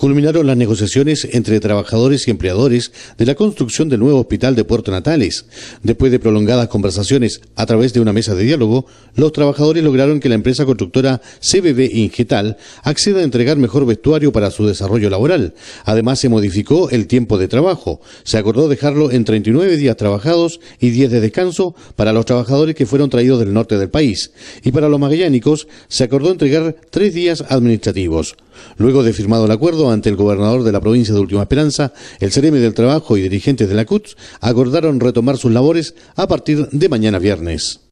culminaron las negociaciones entre trabajadores y empleadores de la construcción del nuevo hospital de Puerto Natales. Después de prolongadas conversaciones a través de una mesa de diálogo, los trabajadores lograron que la empresa constructora CBB Ingetal acceda a entregar mejor vestuario para su desarrollo laboral. Además, se modificó el tiempo de trabajo. Se acordó dejarlo en 39 días trabajados y 10 de descanso para los trabajadores que fueron traídos del norte del país. Y para los magallánicos, se acordó entregar tres días administrativos. Luego de firmado el acuerdo, ante el gobernador de la provincia de Última Esperanza, el seremi del Trabajo y dirigentes de la CUT acordaron retomar sus labores a partir de mañana viernes.